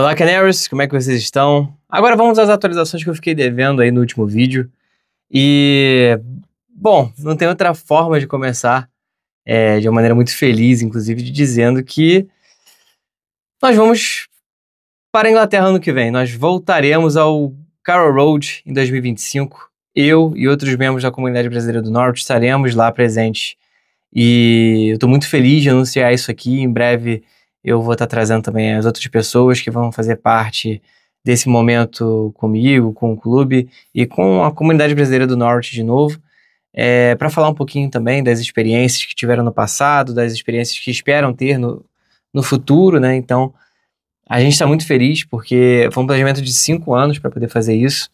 Olá, Canaries, como é que vocês estão? Agora vamos às atualizações que eu fiquei devendo aí no último vídeo. E, bom, não tem outra forma de começar é, de uma maneira muito feliz, inclusive, de dizendo que nós vamos para a Inglaterra ano que vem. Nós voltaremos ao Carroll Road em 2025. Eu e outros membros da comunidade brasileira do Norte estaremos lá presentes. E eu estou muito feliz de anunciar isso aqui. Em breve eu vou estar tá trazendo também as outras pessoas que vão fazer parte desse momento comigo, com o clube e com a comunidade brasileira do Norte de novo, é, para falar um pouquinho também das experiências que tiveram no passado, das experiências que esperam ter no, no futuro, né? Então, a gente está muito feliz porque foi um planejamento de cinco anos para poder fazer isso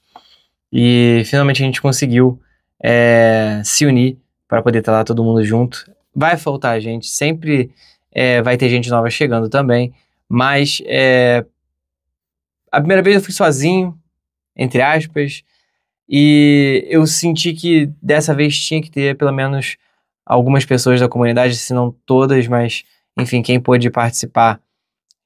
e finalmente a gente conseguiu é, se unir para poder estar tá lá todo mundo junto. Vai faltar gente, sempre é, vai ter gente nova chegando também. Mas é, a primeira vez eu fui sozinho, entre aspas, e eu senti que dessa vez tinha que ter pelo menos algumas pessoas da comunidade, se não todas, mas enfim, quem pôde participar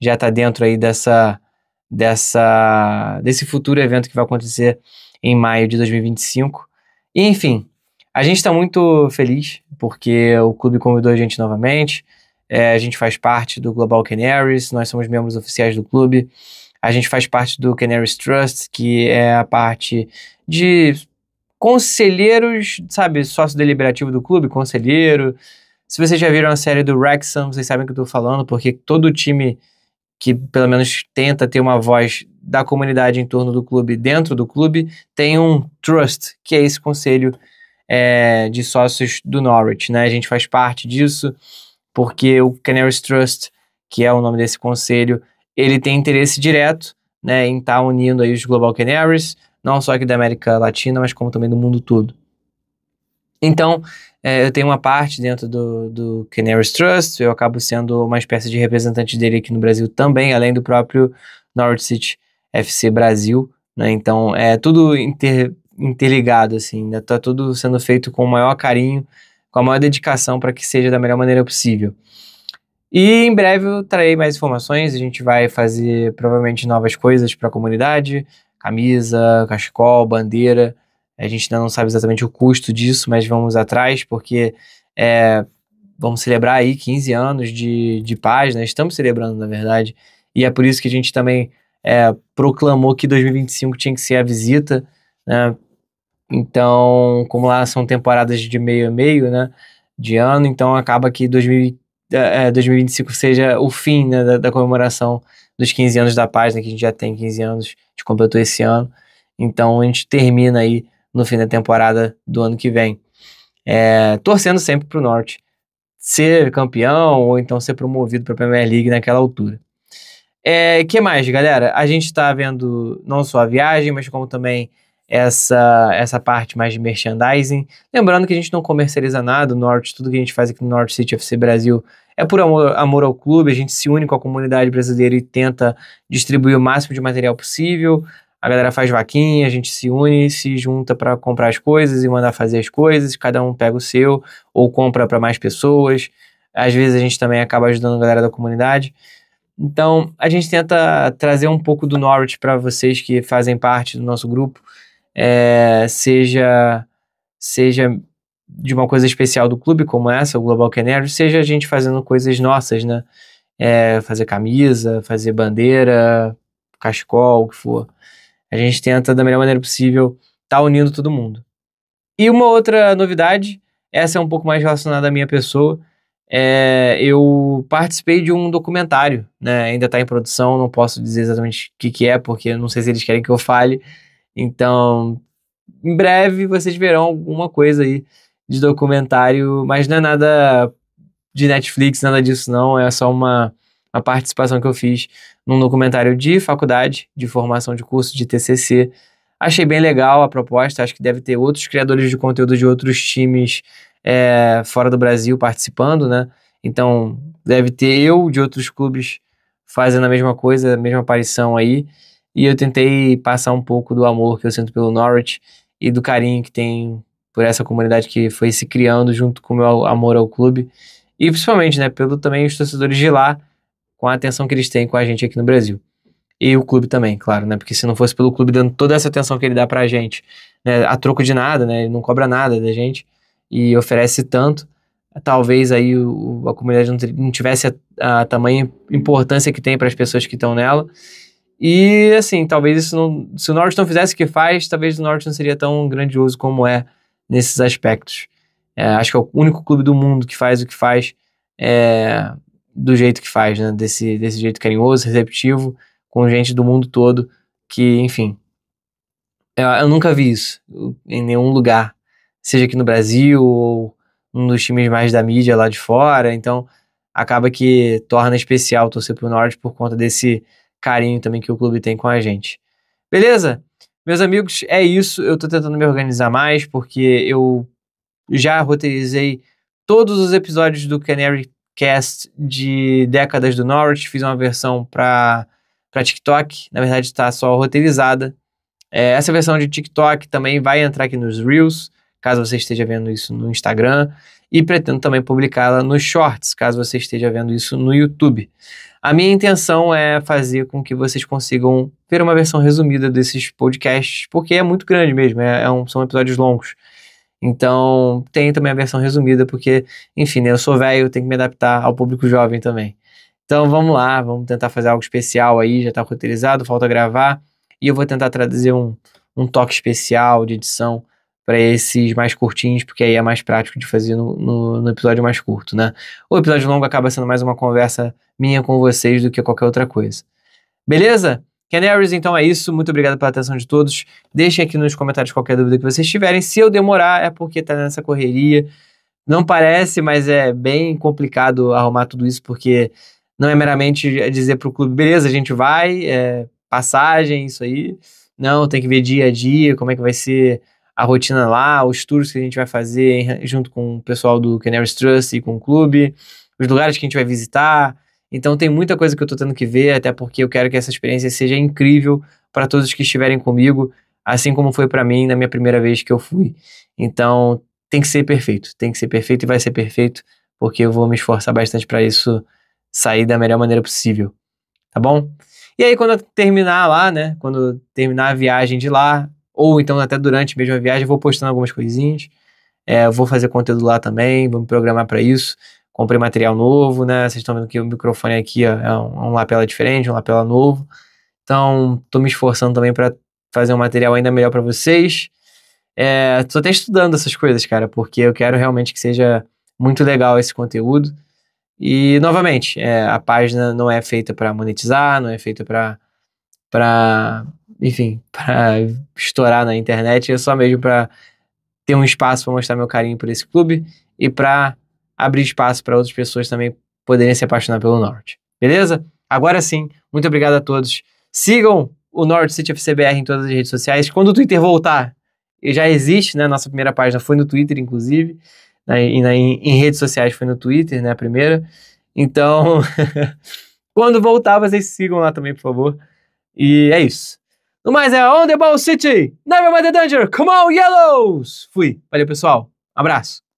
já está dentro aí dessa, dessa, desse futuro evento que vai acontecer em maio de 2025. E enfim, a gente está muito feliz porque o clube convidou a gente novamente é, a gente faz parte do Global Canaries, nós somos membros oficiais do clube. A gente faz parte do Canaries Trust, que é a parte de conselheiros, sabe, sócio deliberativo do clube, conselheiro. Se vocês já viram a série do Wrexham, vocês sabem o que eu tô falando, porque todo time que pelo menos tenta ter uma voz da comunidade em torno do clube, dentro do clube, tem um trust, que é esse conselho é, de sócios do Norwich, né? A gente faz parte disso porque o Canaries Trust, que é o nome desse conselho, ele tem interesse direto né, em estar tá unindo aí os Global Canaries, não só aqui da América Latina, mas como também do mundo todo. Então, é, eu tenho uma parte dentro do, do Canaries Trust, eu acabo sendo uma espécie de representante dele aqui no Brasil também, além do próprio North City FC Brasil, né? Então, é tudo inter, interligado, assim, né? Tá tudo sendo feito com o maior carinho com a maior dedicação para que seja da melhor maneira possível. E em breve eu trarei mais informações, a gente vai fazer provavelmente novas coisas para a comunidade, camisa, cachecol, bandeira. A gente ainda não sabe exatamente o custo disso, mas vamos atrás, porque é, vamos celebrar aí 15 anos de, de paz, né? Estamos celebrando, na verdade. E é por isso que a gente também é, proclamou que 2025 tinha que ser a visita, né? Então, como lá são temporadas de meio a meio, né? De ano, então acaba que 2000, é, 2025 é, seja o fim né, da, da, comemoração dos 15 anos da página, né, que a gente já tem 15 anos, a gente completou esse ano. Então a gente termina aí no fim da temporada do ano que vem. É, torcendo sempre para o Norte ser campeão ou então ser promovido para a Premier League naquela altura. É, que mais, galera? A gente está vendo não só a viagem, mas como também essa, essa parte mais de merchandising. Lembrando que a gente não comercializa nada, o Norte, tudo que a gente faz aqui no Norte City FC Brasil é por amor, amor ao clube, a gente se une com a comunidade brasileira e tenta distribuir o máximo de material possível. A galera faz vaquinha, a gente se une, se junta para comprar as coisas e mandar fazer as coisas, cada um pega o seu ou compra para mais pessoas. Às vezes a gente também acaba ajudando a galera da comunidade. Então, a gente tenta trazer um pouco do Norwich para vocês que fazem parte do nosso grupo é, seja seja de uma coisa especial do clube como essa, o Global Canário, seja a gente fazendo coisas nossas, né? É, fazer camisa, fazer bandeira, cachecol, o que for. A gente tenta da melhor maneira possível estar tá unindo todo mundo. E uma outra novidade, essa é um pouco mais relacionada à minha pessoa, é, eu participei de um documentário, né? Ainda está em produção, não posso dizer exatamente o que, que é, porque não sei se eles querem que eu fale, então, em breve vocês verão alguma coisa aí de documentário, mas não é nada de Netflix, nada disso não, é só uma, uma participação que eu fiz num documentário de faculdade, de formação de curso de TCC. Achei bem legal a proposta, acho que deve ter outros criadores de conteúdo de outros times é, fora do Brasil participando, né? Então, deve ter eu de outros clubes fazendo a mesma coisa, a mesma aparição aí. E eu tentei passar um pouco do amor que eu sinto pelo Norwich e do carinho que tem por essa comunidade que foi se criando junto com o meu amor ao clube. E principalmente, né, pelo também os torcedores de lá, com a atenção que eles têm com a gente aqui no Brasil. E o clube também, claro, né? Porque se não fosse pelo clube dando toda essa atenção que ele dá pra gente, né, a troco de nada, né? Ele não cobra nada da gente e oferece tanto, talvez aí o, a comunidade não, não tivesse a, a tamanha importância que tem para as pessoas que estão nela. E assim, talvez isso não. Se o norte não fizesse o que faz, talvez o norte não seria tão grandioso como é nesses aspectos. É, acho que é o único clube do mundo que faz o que faz é, do jeito que faz, né? Desse, desse jeito carinhoso, receptivo, com gente do mundo todo, que, enfim. Eu, eu nunca vi isso em nenhum lugar, seja aqui no Brasil ou um dos times mais da mídia lá de fora. Então, acaba que torna especial torcer pro Norte por conta desse carinho também que o clube tem com a gente. Beleza? Meus amigos, é isso. Eu estou tentando me organizar mais, porque eu já roteirizei todos os episódios do Canary Cast de décadas do Norwich. Fiz uma versão para TikTok. Na verdade, está só roteirizada. É, essa versão de TikTok também vai entrar aqui nos Reels, caso você esteja vendo isso no Instagram. E pretendo também publicá-la nos Shorts, caso você esteja vendo isso no YouTube. A minha intenção é fazer com que vocês consigam ver uma versão resumida desses podcasts, porque é muito grande mesmo, é, é um, são episódios longos. Então, tem também a versão resumida, porque, enfim, né, eu sou velho, tenho que me adaptar ao público jovem também. Então, vamos lá, vamos tentar fazer algo especial aí, já está roteirizado, falta gravar, e eu vou tentar trazer um, um toque especial de edição para esses mais curtinhos, porque aí é mais prático de fazer no, no, no, episódio mais curto, né? O episódio longo acaba sendo mais uma conversa minha com vocês do que qualquer outra coisa. Beleza? Canaries, então é isso. Muito obrigado pela atenção de todos. Deixem aqui nos comentários qualquer dúvida que vocês tiverem. Se eu demorar, é porque tá nessa correria. Não parece, mas é bem complicado arrumar tudo isso, porque não é meramente dizer pro clube, beleza, a gente vai, é, passagem, isso aí. Não, tem que ver dia a dia, como é que vai ser a rotina lá, os tours que a gente vai fazer junto com o pessoal do Canaries Trust e com o clube, os lugares que a gente vai visitar. Então tem muita coisa que eu estou tendo que ver, até porque eu quero que essa experiência seja incrível para todos que estiverem comigo, assim como foi para mim na minha primeira vez que eu fui. Então tem que ser perfeito, tem que ser perfeito e vai ser perfeito, porque eu vou me esforçar bastante para isso sair da melhor maneira possível. Tá bom? E aí, quando terminar lá, né? Quando terminar a viagem de lá, ou então até durante mesmo a viagem eu vou postando algumas coisinhas. É, vou fazer conteúdo lá também, vou me programar para isso. Comprei material novo, né? Vocês estão vendo que o microfone aqui ó, é um, é um lapela diferente, um lapela novo. Então, estou me esforçando também para fazer um material ainda melhor para vocês. É, tô até estudando essas coisas, cara, porque eu quero realmente que seja muito legal esse conteúdo. E, novamente, é, a página não é feita para monetizar, não é feita para enfim, para estourar na internet, é só mesmo para ter um espaço para mostrar meu carinho por esse clube e para abrir espaço para outras pessoas também poderem se apaixonar pelo Norte. Beleza? Agora sim, muito obrigado a todos. Sigam o Norte City FCBR em todas as redes sociais. Quando o Twitter voltar, já existe, né? Nossa primeira página foi no Twitter, inclusive. Né, em, em, redes sociais foi no Twitter, né? A primeira. Então, quando voltar, vocês sigam lá também, por favor. E é isso. No mais é On The Ball City, Never Mind The Danger, Come On Yellows! Fui, valeu pessoal, abraço.